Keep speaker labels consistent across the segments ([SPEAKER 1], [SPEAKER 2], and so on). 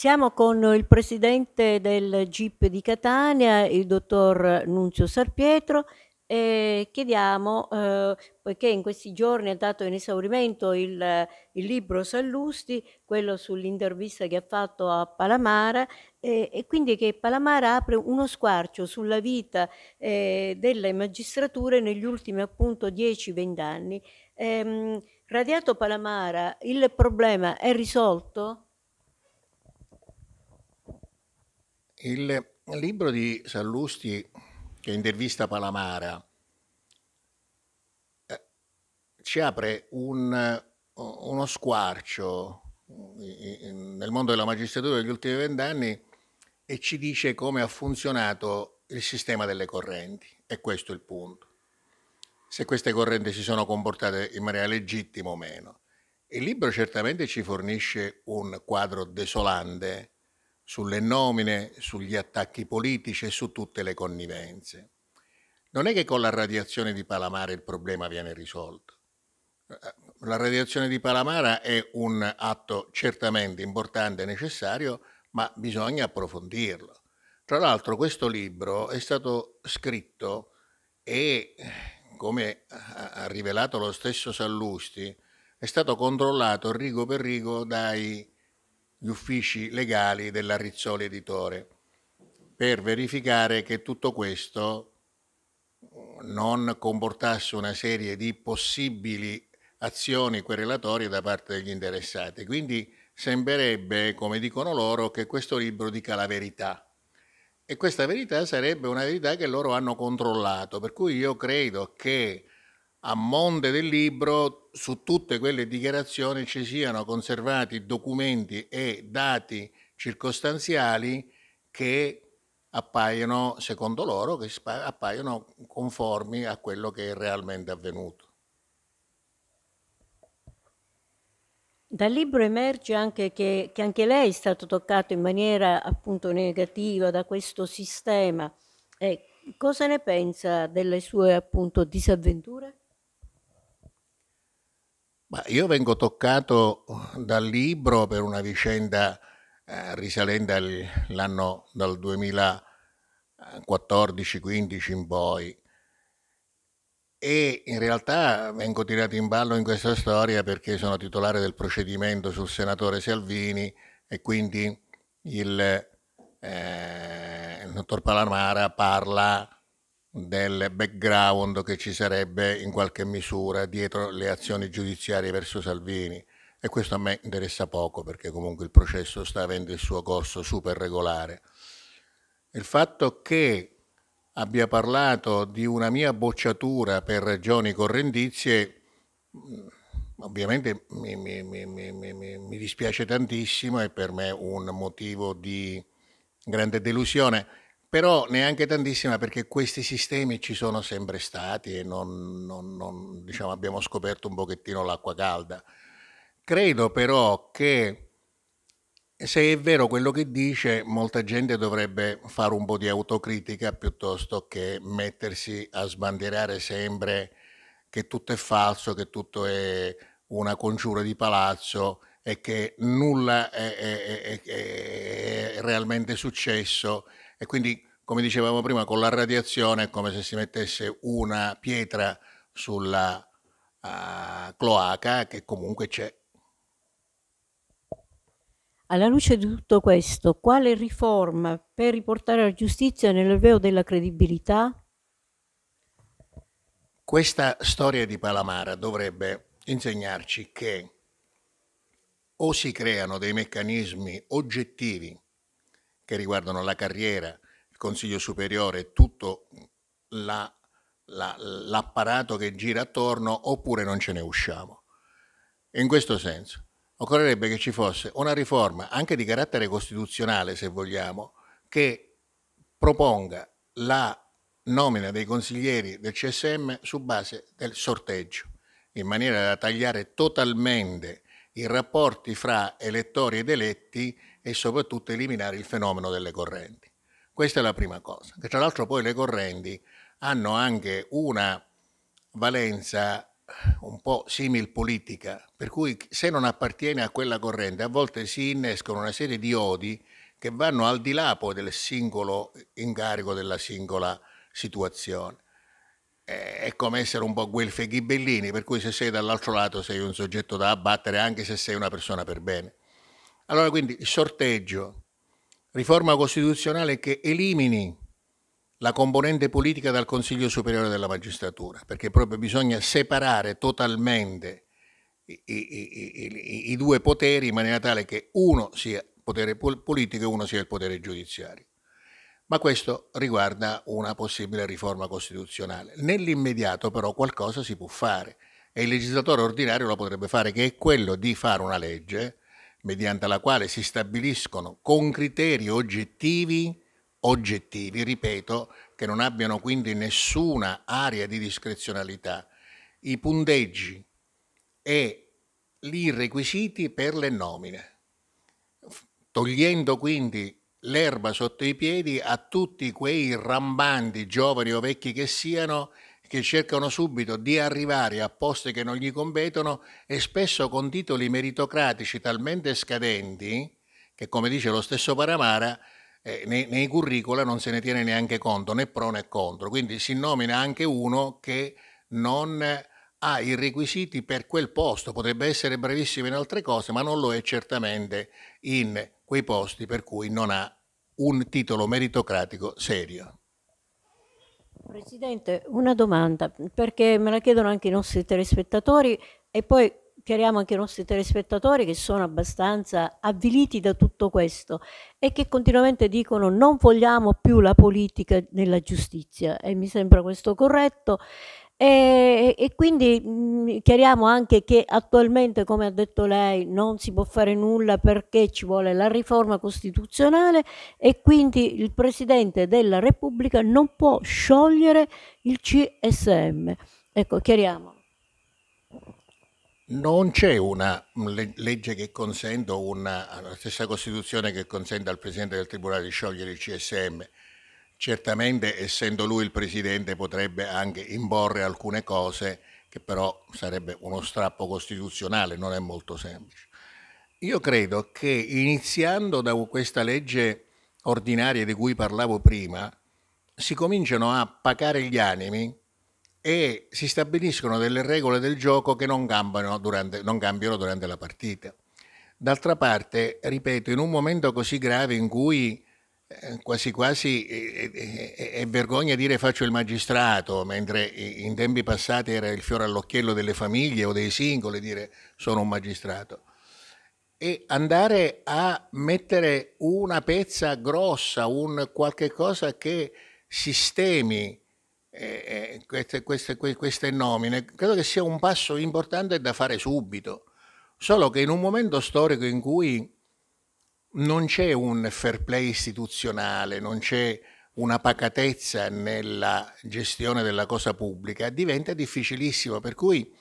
[SPEAKER 1] Siamo con il presidente del GIP di Catania, il dottor Nunzio Sarpietro, e chiediamo, eh, poiché in questi giorni è andato in esaurimento il, il libro Sallusti, quello sull'intervista che ha fatto a Palamara, eh, e quindi che Palamara apre uno squarcio sulla vita eh, delle magistrature negli ultimi appunto 10-20 anni. Ehm, radiato Palamara, il problema è risolto?
[SPEAKER 2] Il libro di Sallusti che intervista Palamara eh, ci apre un, uno squarcio nel mondo della magistratura degli ultimi vent'anni e ci dice come ha funzionato il sistema delle correnti. E questo è il punto. Se queste correnti si sono comportate in maniera legittima o meno. Il libro certamente ci fornisce un quadro desolante sulle nomine, sugli attacchi politici e su tutte le connivenze. Non è che con la radiazione di Palamara il problema viene risolto. Eh, la radiazione di Palamara è un atto certamente importante e necessario, ma bisogna approfondirlo. Tra l'altro questo libro è stato scritto e, come ha rivelato lo stesso Sallusti, è stato controllato rigo per rigo dai gli uffici legali della Rizzoli Editore per verificare che tutto questo non comportasse una serie di possibili azioni querelatorie da parte degli interessati. Quindi sembrerebbe, come dicono loro, che questo libro dica la verità. E questa verità sarebbe una verità che loro hanno controllato, per cui io credo che a monte del libro su tutte quelle dichiarazioni ci siano conservati documenti e dati circostanziali che appaiono, secondo loro, che appaiono conformi a quello che è realmente avvenuto.
[SPEAKER 1] Dal libro emerge anche che, che anche lei è stato toccato in maniera appunto negativa da questo sistema. Eh, cosa ne pensa delle sue appunto disavventure?
[SPEAKER 2] Ma io vengo toccato dal libro per una vicenda eh, risalente all'anno dal 2014-15 in poi. E in realtà vengo tirato in ballo in questa storia perché sono titolare del procedimento sul senatore Salvini e quindi il, eh, il dottor Palamara parla del background che ci sarebbe in qualche misura dietro le azioni giudiziarie verso Salvini e questo a me interessa poco perché comunque il processo sta avendo il suo corso super regolare. Il fatto che abbia parlato di una mia bocciatura per ragioni correndizie mm, ovviamente mi, mi, mi, mi dispiace tantissimo, è per me un motivo di grande delusione però neanche tantissima perché questi sistemi ci sono sempre stati e non, non, non diciamo, abbiamo scoperto un pochettino l'acqua calda. Credo però che se è vero quello che dice, molta gente dovrebbe fare un po' di autocritica piuttosto che mettersi a sbandierare sempre che tutto è falso, che tutto è una congiura di palazzo e che nulla è, è, è, è realmente successo e quindi, come dicevamo prima, con la radiazione è come se si mettesse una pietra sulla uh, cloaca che comunque c'è.
[SPEAKER 1] Alla luce di tutto questo, quale riforma per riportare la giustizia nell'alveo della credibilità?
[SPEAKER 2] Questa storia di Palamara dovrebbe insegnarci che o si creano dei meccanismi oggettivi che riguardano la carriera, il Consiglio Superiore, tutto la, la, l'apparato che gira attorno, oppure non ce ne usciamo. In questo senso, occorrerebbe che ci fosse una riforma anche di carattere costituzionale, se vogliamo, che proponga la nomina dei consiglieri del CSM su base del sorteggio, in maniera da tagliare totalmente i rapporti fra elettori ed eletti e soprattutto eliminare il fenomeno delle correnti. Questa è la prima cosa, che tra l'altro poi le correnti hanno anche una valenza un po' simil politica, per cui se non appartiene a quella corrente a volte si innescono una serie di odi che vanno al di là poi del singolo incarico, della singola situazione. È come essere un po' Guelfi e Ghibellini, per cui se sei dall'altro lato sei un soggetto da abbattere anche se sei una persona per bene. Allora quindi il sorteggio, riforma costituzionale che elimini la componente politica dal Consiglio Superiore della Magistratura, perché proprio bisogna separare totalmente i, i, i, i due poteri in maniera tale che uno sia il potere politico e uno sia il potere giudiziario. Ma questo riguarda una possibile riforma costituzionale. Nell'immediato però qualcosa si può fare e il legislatore ordinario lo potrebbe fare, che è quello di fare una legge mediante la quale si stabiliscono con criteri oggettivi, oggettivi, ripeto, che non abbiano quindi nessuna area di discrezionalità, i punteggi e i requisiti per le nomine, togliendo quindi l'erba sotto i piedi a tutti quei rambanti, giovani o vecchi che siano, che cercano subito di arrivare a posti che non gli competono e spesso con titoli meritocratici talmente scadenti che, come dice lo stesso Paramara, eh, nei, nei, curricula non se ne tiene neanche conto, né pro né contro. Quindi si nomina anche uno che non ha i requisiti per quel posto, potrebbe essere bravissimo in altre cose, ma non lo è certamente in quei posti per cui non ha un titolo meritocratico serio.
[SPEAKER 1] Presidente, una domanda, perché me la chiedono anche i nostri telespettatori e poi chiariamo anche i nostri telespettatori che sono abbastanza avviliti da tutto questo e che continuamente dicono non vogliamo più la politica nella giustizia e mi sembra questo corretto e, e, quindi mh, mm, chiariamo anche che attualmente, come ha detto lei, non si può fare nulla perché ci vuole la riforma costituzionale e quindi il Presidente della Repubblica non può sciogliere il CSM. Ecco, chiariamo.
[SPEAKER 2] Non c'è una legge che consenta, una, la stessa Costituzione che consenta al Presidente del Tribunale di sciogliere il CSM. Certamente, essendo lui il presidente, potrebbe anche imporre alcune cose che però sarebbe uno strappo costituzionale, non è molto semplice. Io credo che iniziando da questa legge ordinaria di cui parlavo prima, si cominciano a pagare gli animi e si stabiliscono delle regole del gioco che non cambiano durante, non cambiano durante la partita. D'altra parte, ripeto, in un momento così grave in cui eh, quasi quasi è, eh, è, eh, è, vergogna dire faccio il magistrato, mentre in tempi passati era il fiore all'occhiello delle famiglie o dei singoli dire sono un magistrato. E andare a mettere una pezza grossa, un qualche cosa che sistemi eh, queste, queste, queste nomine, credo che sia un passo importante da fare subito. Solo che in un momento storico in cui non c'è un fair play istituzionale, non c'è una pacatezza nella gestione della cosa pubblica, diventa difficilissimo. Per cui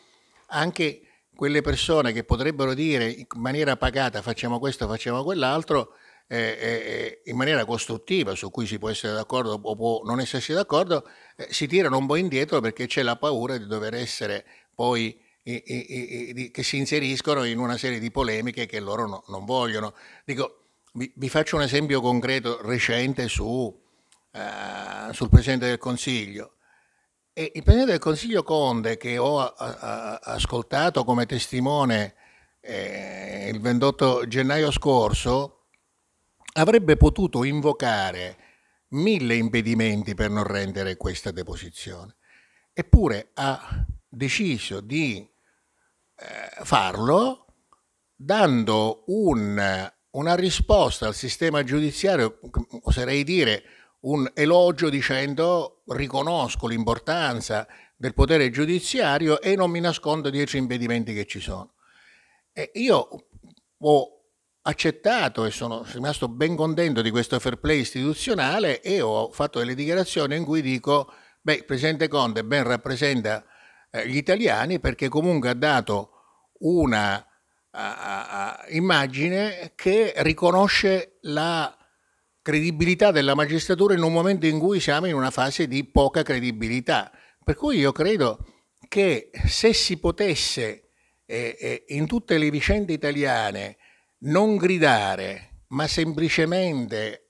[SPEAKER 2] anche quelle persone che potrebbero dire in maniera pagata facciamo questo, facciamo quell'altro, eh, eh, eh, in maniera costruttiva, su cui si può essere d'accordo o può non essersi d'accordo, eh, si tirano un po' indietro perché c'è la paura di dover essere poi che si inseriscono in una serie di polemiche che loro no, non vogliono. Dico, vi, vi faccio un esempio concreto recente su, eh, sul Presidente del Consiglio. E il Presidente del Consiglio Conte, che ho a, a, ascoltato come testimone eh, il 28 gennaio scorso, avrebbe potuto invocare mille impedimenti per non rendere questa deposizione. Eppure ha deciso di eh, farlo dando un una risposta al sistema giudiziario, oserei dire un elogio dicendo riconosco l'importanza del potere giudiziario e non mi nascondo dieci impedimenti che ci sono. E io ho accettato e sono rimasto ben contento di questo fair play istituzionale e ho fatto delle dichiarazioni in cui dico, beh, il Presidente Conte ben rappresenta eh, gli italiani perché comunque ha dato una immagine che riconosce la credibilità della magistratura in un momento in cui siamo in una fase di poca credibilità. Per cui io credo che se si potesse eh, eh, in tutte le vicende italiane non gridare, ma semplicemente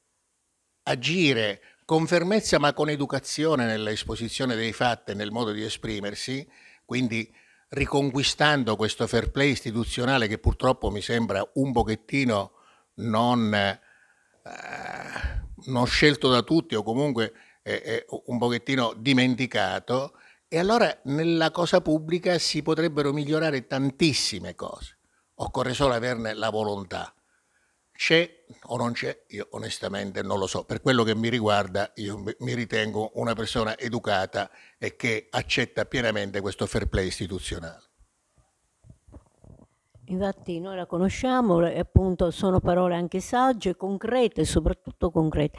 [SPEAKER 2] agire con fermezza ma con educazione nell'esposizione dei fatti e nel modo di esprimersi, quindi riconquistando questo fair play istituzionale che purtroppo mi sembra un pochettino non, eh, non scelto da tutti o comunque eh, un pochettino dimenticato. E allora nella cosa pubblica si potrebbero migliorare tantissime cose, occorre solo averne la volontà. C'è o non c'è? Io onestamente non lo so. Per quello che mi riguarda, io mi ritengo una persona educata e che accetta pienamente questo fair play istituzionale.
[SPEAKER 1] Infatti noi la conosciamo, e appunto sono parole anche sagge, concrete, soprattutto concrete.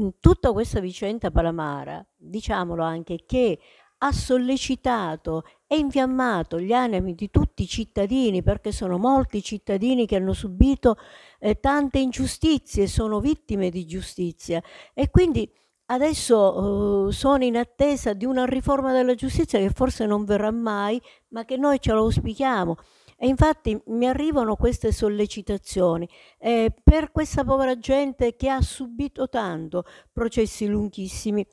[SPEAKER 1] Mm, tutta questa vicenda Palamara, diciamolo anche, che ha sollecitato e infiammato gli animi di tutti i cittadini, perché sono molti i cittadini che hanno subito eh, tante ingiustizie, sono vittime di giustizia e quindi adesso eh, sono in attesa di una riforma della giustizia che forse non verrà mai, ma che noi ce auspichiamo. E infatti mi arrivano queste sollecitazioni eh, per questa povera gente che ha subito tanto, processi lunghissimi,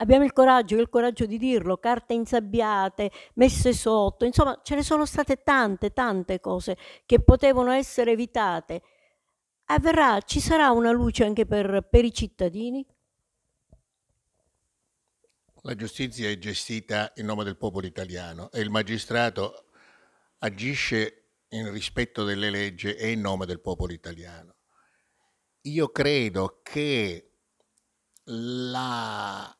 [SPEAKER 1] abbiamo il coraggio, il coraggio di dirlo, carte insabbiate, messe sotto, insomma ce ne sono state tante, tante cose che potevano essere evitate. Avverrà, ci sarà una luce anche per, per i cittadini?
[SPEAKER 2] La giustizia è gestita in nome del popolo italiano e il magistrato agisce in rispetto delle leggi e in nome del popolo italiano. Io credo che la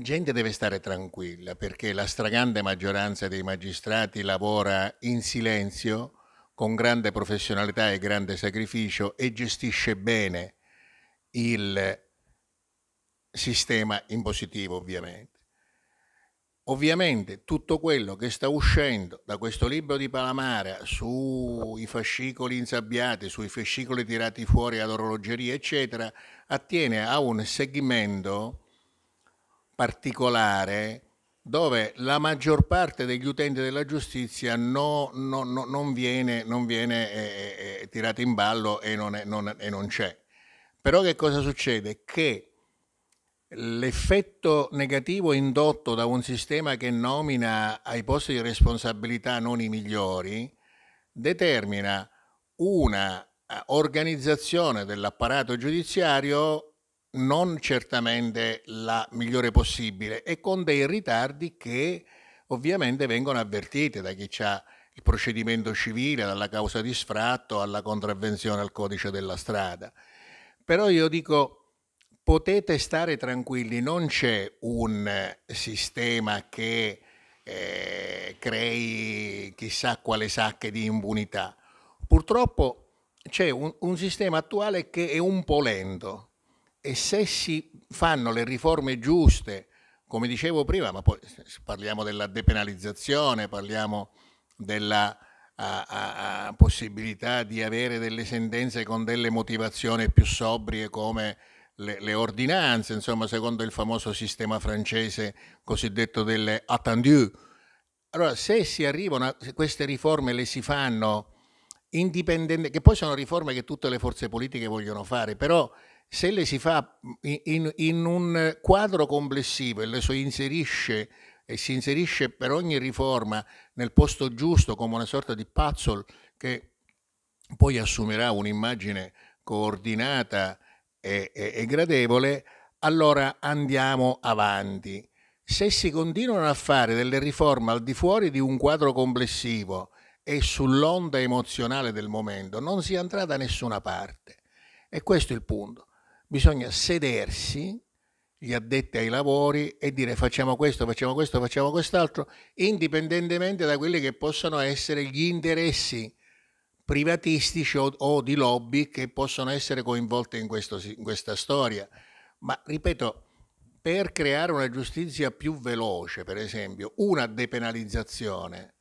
[SPEAKER 2] gente deve stare tranquilla perché la stragrande maggioranza dei magistrati lavora in silenzio con grande professionalità e grande sacrificio e gestisce bene il sistema impositivo ovviamente. Ovviamente tutto quello che sta uscendo da questo libro di Palamara sui fascicoli insabbiati, sui fascicoli tirati fuori ad orologeria, eccetera, attiene a un segmento particolare dove la maggior parte degli utenti della giustizia no, no, no, non viene, non viene eh, eh, eh tirata in ballo e non, è, non, e non c'è. Però che cosa succede? Che l'effetto negativo indotto da un sistema che nomina ai posti di responsabilità non i migliori determina una eh, organizzazione dell'apparato giudiziario non certamente la migliore possibile e con dei ritardi che ovviamente vengono avvertiti da chi ha il procedimento civile, dalla causa di sfratto alla contravvenzione al codice della strada. Però io dico, potete stare tranquilli, non c'è un sistema che eh, crei chissà quale sacche di impunità. Purtroppo c'è un, un sistema attuale che è un po' lento e se si fanno le riforme giuste, come dicevo prima, ma poi parliamo della depenalizzazione, parliamo della a, a, a possibilità di avere delle sentenze con delle motivazioni più sobrie come le, le, ordinanze, insomma, secondo il famoso sistema francese cosiddetto delle attendues. Allora, se si arrivano, se queste riforme le si fanno indipendentemente, che poi sono riforme che tutte le forze politiche vogliono fare, però se le si fa in, in un quadro complessivo e le si inserisce e si inserisce per ogni riforma nel posto giusto come una sorta di puzzle che poi assumerà un'immagine coordinata e, e, e gradevole, allora andiamo avanti. Se si continuano a fare delle riforme al di fuori di un quadro complessivo e sull'onda emozionale del momento, non si andrà da nessuna parte. E questo è il punto bisogna sedersi, gli addetti ai lavori, e dire facciamo questo, facciamo questo, facciamo quest'altro, indipendentemente da quelli che possano essere gli interessi privatistici o, o di lobby che possono essere coinvolti in, questo, in questa storia. Ma ripeto, per creare una giustizia più veloce, per esempio, una depenalizzazione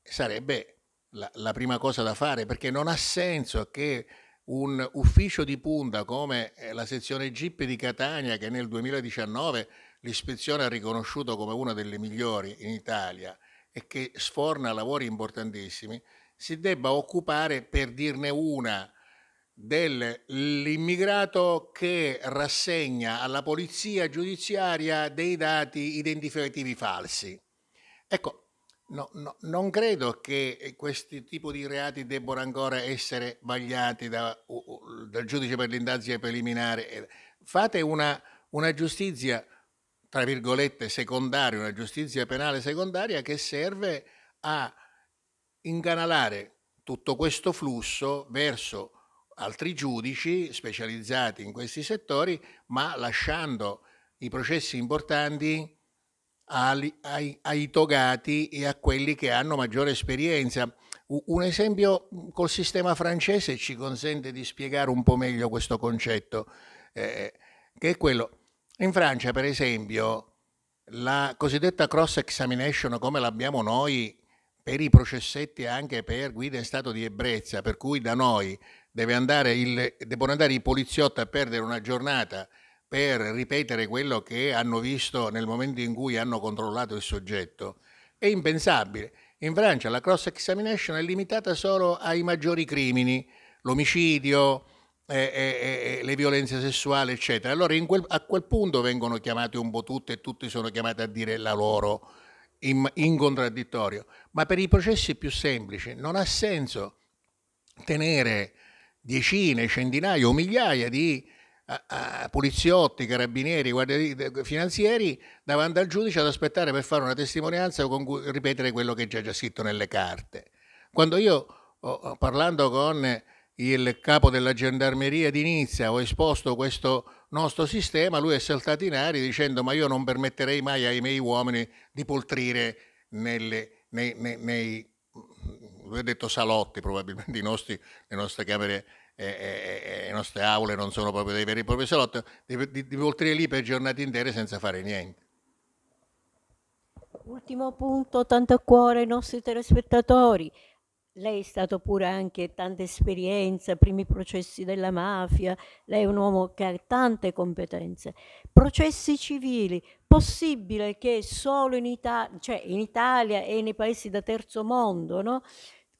[SPEAKER 2] sarebbe la, la, prima cosa da fare, perché non ha senso che un ufficio di punta come eh, la sezione GIP di Catania che nel 2019 l'ispezione ha riconosciuto come una delle migliori in Italia e che sforna lavori importantissimi, si debba occupare, per dirne una, dell'immigrato che rassegna alla polizia giudiziaria dei dati identificativi falsi. Ecco, No, no, non credo che eh, questi tipi di reati debbano ancora essere vagliati da, dal giudice per l'indagine preliminare. Eh, fate una, una giustizia, tra virgolette, secondaria, una giustizia penale secondaria che serve a incanalare tutto questo flusso verso altri giudici specializzati in questi settori, ma lasciando i processi importanti ai, ai, togati e a quelli che hanno maggiore esperienza. Un esempio mm, col sistema francese ci consente di spiegare un po' meglio questo concetto, eh, che è quello. In Francia, per esempio, la cosiddetta cross examination, come l'abbiamo noi per i processetti anche per guida in stato di ebbrezza, per cui da noi deve andare il, devono andare i poliziotti a perdere una giornata per ripetere quello che hanno visto nel momento in cui hanno controllato il soggetto è impensabile. In Francia la cross examination è limitata solo ai maggiori crimini, l'omicidio, eh, eh, eh, eh le violenze sessuali, eccetera. Allora quel, a quel punto vengono chiamate un po' tutte e tutti sono chiamati a dire la loro in, in contraddittorio. Ma per i processi più semplici non ha senso tenere decine, centinaia o migliaia di a, poliziotti, carabinieri, guardi, finanzieri davanti al giudice ad aspettare per fare una testimonianza o con, ripetere quello che è già, già scritto nelle carte. Quando io, parlando con il capo della gendarmeria di Nizza, ho esposto questo nostro sistema, lui è saltato in aria dicendo ma io non permetterei mai ai miei uomini di poltrire nelle, nei, nei, nei, lui mm, mm, mm, ha detto salotti probabilmente, nostri, le nostre camere e, le nostre aule non sono proprio dei veri e propri salotti, di, voltare lì per giornate intere senza fare niente.
[SPEAKER 1] Ultimo punto, tanto a cuore ai nostri telespettatori. Lei è stato pure anche tanta esperienza, primi processi della mafia, lei è un uomo che ha tante competenze. Processi civili, possibile che solo in, Ita- cioè in Italia e nei paesi da terzo mondo, no?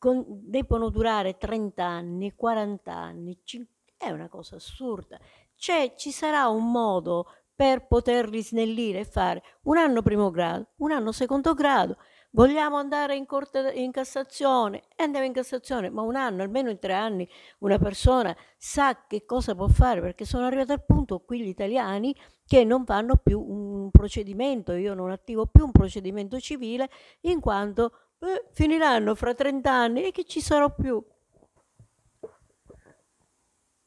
[SPEAKER 1] con, debbono durare 30 anni, 40 anni, è una cosa assurda. C'è, cioè, ci sarà un modo per poterli snellire e fare un anno primo grado, un anno secondo grado. Vogliamo andare in, corte, in Cassazione? E eh, andiamo in Cassazione, ma un anno, almeno in tre anni, una persona sa che cosa può fare, perché sono arrivati al punto qui gli italiani che non fanno più un procedimento, io non attivo più un procedimento civile, in quanto eh, finiranno fra 30 anni e che ci sarò più.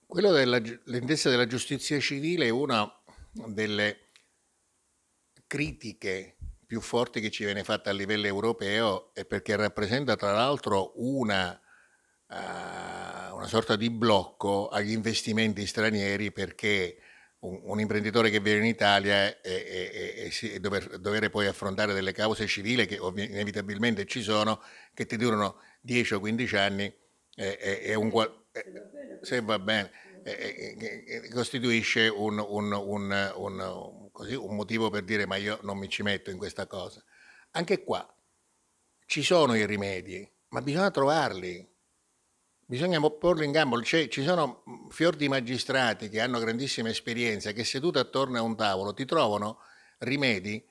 [SPEAKER 2] Quella dell'entesa della giustizia civile è una delle critiche più forti che ci viene fatta a livello europeo e perché rappresenta tra l'altro una, uh, una sorta di blocco agli investimenti stranieri perché un, un, imprenditore che viene in Italia e, e, e, e dover, dover, poi affrontare delle cause civili che inevitabilmente ci sono, che ti durano 10 o 15 anni, eh, un, se va bene, costituisce un, un, così, un motivo per dire ma io non mi ci metto in questa cosa. Anche qua ci sono i rimedi, ma bisogna trovarli Bisogna porlo in gambo, cioè, ci sono mm, fior di magistrati che hanno grandissima esperienza, che seduti attorno a un tavolo ti trovano rimedi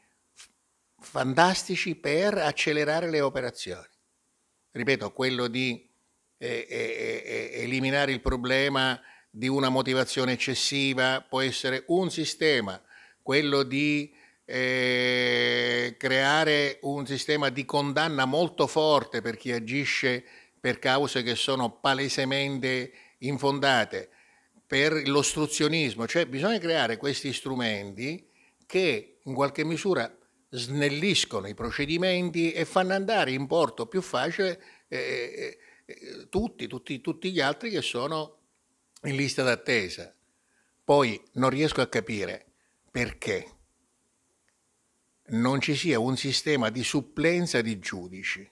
[SPEAKER 2] fantastici per accelerare le operazioni. Ripeto, quello di eh eh, eh, eh, eliminare il problema di una motivazione eccessiva può essere un sistema, quello di eh, creare un sistema di condanna molto forte per chi agisce per cause che sono palesemente infondate, per l'ostruzionismo, cioè bisogna creare questi strumenti che in qualche misura snelliscono i procedimenti e fanno andare in porto più facile eh, eh, eh tutti, tutti, tutti gli altri che sono in lista d'attesa. Poi non riesco a capire perché non ci sia un sistema di supplenza di giudici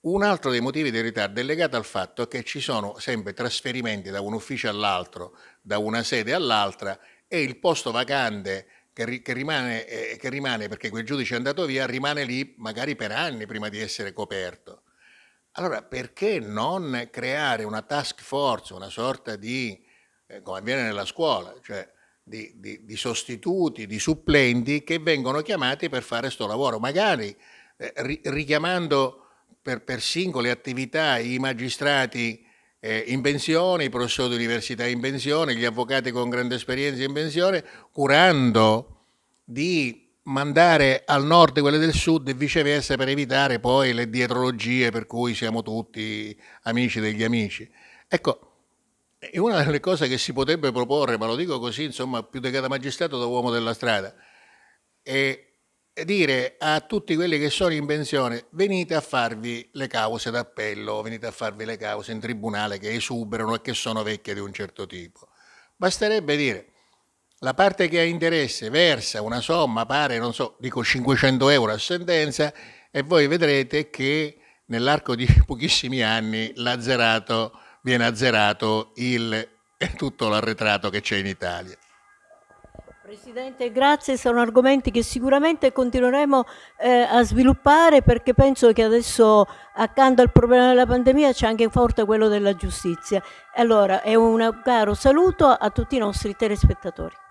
[SPEAKER 2] un altro dei motivi del ritardo è legato al fatto che ci sono sempre trasferimenti da un ufficio all'altro, da una sede all'altra e il posto vacante che, che, rimane, eh, che, rimane, perché quel giudice è andato via rimane lì magari per anni prima di essere coperto. Allora perché non creare una task force, una sorta di, eh, come avviene nella scuola, cioè di, di, di sostituti, di supplenti che vengono chiamati per fare questo lavoro, magari eh, richiamando per, per singole attività i magistrati eh, in pensione, i professori di università in pensione, gli avvocati con grande esperienza in pensione, curando di mandare al nord quelle del sud e viceversa per evitare poi le dietrologie per cui siamo tutti amici degli amici. Ecco, è una delle cose che si potrebbe proporre, ma lo dico così, insomma, più da magistrato da uomo della strada, è dire a tutti quelli che sono in pensione venite a farvi le cause d'appello, venite a farvi le cause in tribunale che esuberano e che sono vecchie di un certo tipo. Basterebbe dire la parte che ha interesse versa una somma pare, non so, dico 500 euro a sentenza e voi vedrete che nell'arco di pochissimi anni l'azzerato viene azzerato il, tutto l'arretrato che c'è in Italia.
[SPEAKER 1] Presidente, grazie. Sono argomenti che sicuramente continueremo eh, a sviluppare perché penso che adesso accanto al problema della pandemia c'è anche forte quello della giustizia. Allora, è un caro saluto a tutti i nostri telespettatori.